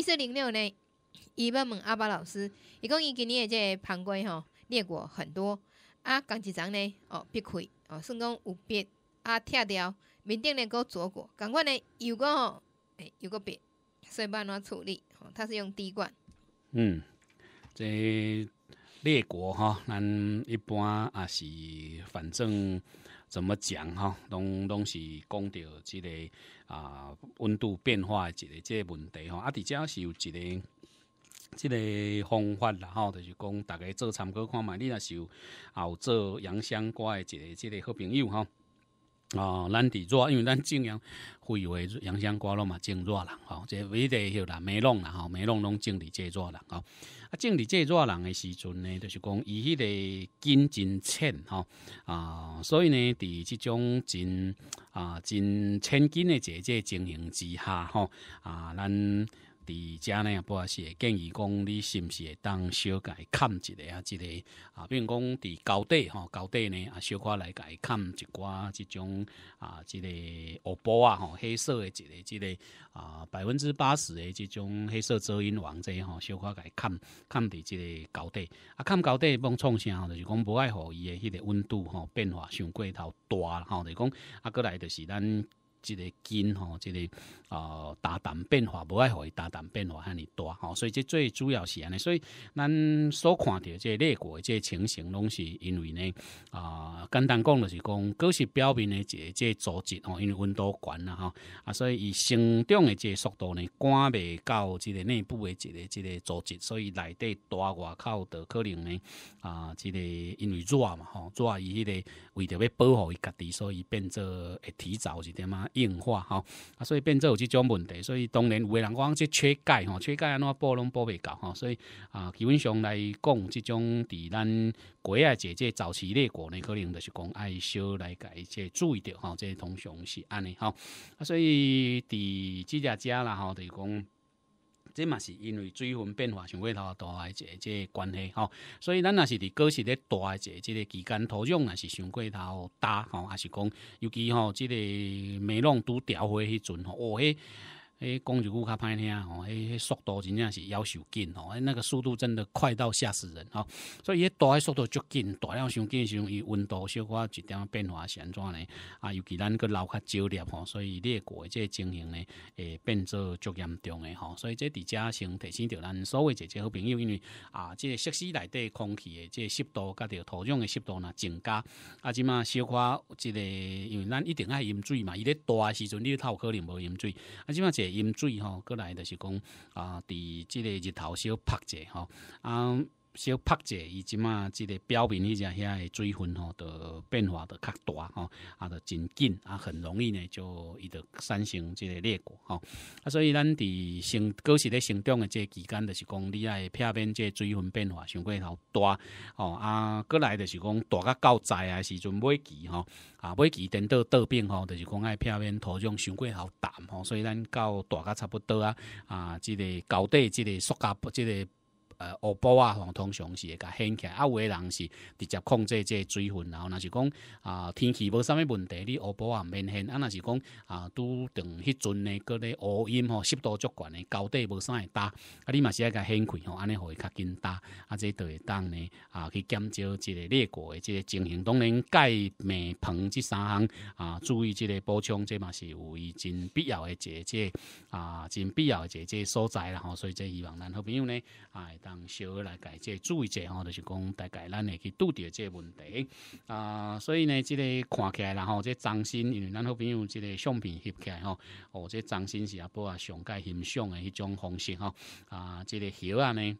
一四零六呢，伊要问阿巴老师，伊讲伊今年的这旁瓜吼，裂过很多，啊，共一层呢？哦，劈开哦，算讲有劈，啊，拆掉面顶那够左果，赶快呢，有个吼，哎，有个劈，所以要安怎处理？哦，他是用滴管。嗯，这。列国哈，咱一般啊是反正怎么讲哈，拢拢是讲到即个啊温度变化诶一个即个问题吼，啊伫遮是有一个即个方法啦吼，就是讲大家做参考看嘛，你若是有有做阳香瓜的一个即个好朋友吼。哦，咱伫热，因为咱正阳会为阳香瓜咯嘛，正热人吼，即位地晓啦，梅弄啦吼，梅弄拢正伫这热人吼。啊，正伫这热人诶时阵呢，就是讲伊迄个根真浅吼啊，所以呢，伫即种真啊真千根诶这这情形之下吼啊，咱、啊。伫遮呢，不也是建议讲，你是毋是当小改砍一个啊，一个啊，比如讲伫高底吼，高底呢啊，小可来改砍一寡即种啊，即个黑布啊吼，黑色的一个，即个啊，百分之八十的即种黑色遮阴网遮吼，小块改砍砍伫即个高底啊，砍高底帮创啥吼？就是讲无爱好伊的迄个温度吼变化上过头大吼，就讲啊，过来就是咱。即个筋吼，即个啊大胆变化，无爱伊大胆变化，遐尼大吼，所以即最主要是安尼。所以咱所看到即个裂国即个情形，拢是因为呢，啊，简单讲就是讲，个是表面的即即组织吼，因为温度悬啦吼，啊，所以以生长的即速度呢，赶未到即个内部的即个即个组织，所以内底大外口的可能呢，啊，即个因为热嘛吼，热伊迄个为着要保护伊家己，所以变做会提早一点啊。硬化吼、啊，所以变做有即种问题，所以当然有的人讲即缺钙吼，缺钙安怎补拢补袂到吼。所以啊，基本上来讲，即种伫咱国啊，姐姐早期列国呢，可能就是讲爱少来改一些注意点吼，即通常是安尼啊，所以伫即只家啦吼，就是讲。即嘛是因为水分变化上过头大，一即关系吼，所以咱若是伫过去咧大，一即个期间土壤也是上过头大吼，还是讲尤其吼即个梅浪都调回迄阵吼，哦迄。哎，讲一句较歹听吼，迄速度真正是要求紧吼，哎，那个速度真的快到吓死人哈，所以一大速度足紧，大量伤紧，时阵，伊温度小可一点变化是安怎呢，啊，尤其咱个楼较少裂吼，所以裂过这情形呢，会变作足严重诶吼，所以这伫遮先提醒着咱，所谓姐姐好朋友，因为啊，这设施内底空气的这湿度，甲着土壤的湿度呢增加，啊，即码小可一个，因为咱一定爱饮水嘛，伊咧大时阵你透可能无饮水，啊，即码饮水吼，过来就是讲啊，伫即个日头小晒者吼啊。小拍者，伊即嘛，即个表面迄只遐个水分吼，的变化的较大吼，啊，都真紧，啊，很容易呢，就伊就产生即个裂果吼。啊，所以咱伫成果实咧成长的即个期间，就是讲，你爱表面即个水分变化相对好大吼。啊，过来就是讲大甲较早啊时阵买期吼，啊买期等到倒变吼，就是讲爱表面土壤相对好淡吼，所以咱到大甲差不多啊，啊，即个高底即个塑胶即个。呃，欧暴啊，通常是会甲掀起，来，啊，有诶人是直接控制即个水分，然后若是讲啊，天气无啥物问题，你欧暴啊免显，啊若是讲啊，拄等迄阵呢，各咧乌阴吼湿度足悬诶，高低无啥会搭，啊，你嘛是爱甲掀开吼，安尼会较紧搭，啊，即会当呢，啊，去减少即个裂果诶，即个情形当然钙、镁、硼这三项啊，注意即个补充，即嘛是有伊真必要诶，姐姐。啊，真必要一个所在啦吼，所以这希望咱好朋友呢，啊，当小学来家这注意者吼，就是讲大概咱会去拄即这问题啊，所以呢，这个看起来啦吼，这张新因为咱好朋友这个相片翕起来吼，哦，这张新是阿波啊，上盖欣赏的迄种方式吼，啊，这个啊呢。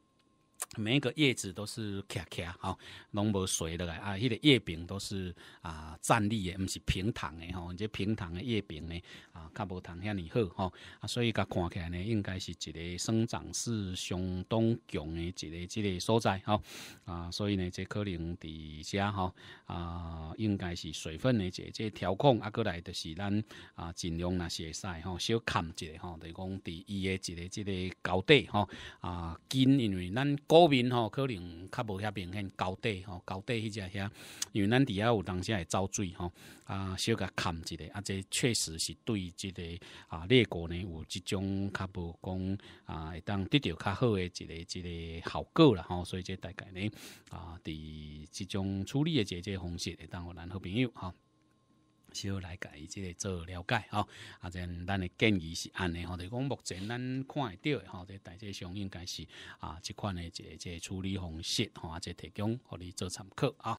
每一个叶子都是卡卡吼，拢无垂落来啊，迄个叶柄都是啊站立的，毋是平躺的吼。你这平躺的叶柄呢啊，较无通遐尼好吼。啊，所以甲看起来呢，应该是一个生长势相当强的一个、一个所在吼。啊，所以呢，这可能伫遮吼啊，应该是水分的即个调控，啊，过来就是咱啊尽量是会使吼，小砍一个吼，等于讲伫伊的一个一个高地吼啊，根因为咱。股民吼可能较无遐明显高底吼高底迄只遐，因为咱底下有当时会遭罪吼，啊，小甲砍一下，啊，这确实是对这个啊列国呢有即种较无讲啊，会当得到较好诶一个一个效果啦吼，所以这大概呢啊，伫即种处理的一个方式，会当互咱好朋友哈。小来来改，即个做了解吼，啊，即咱的建议是安尼吼，就讲目前咱看会到的吼，即大家相应该是啊，即款的即即处理方式吼，啊，即提供互你做参考啊。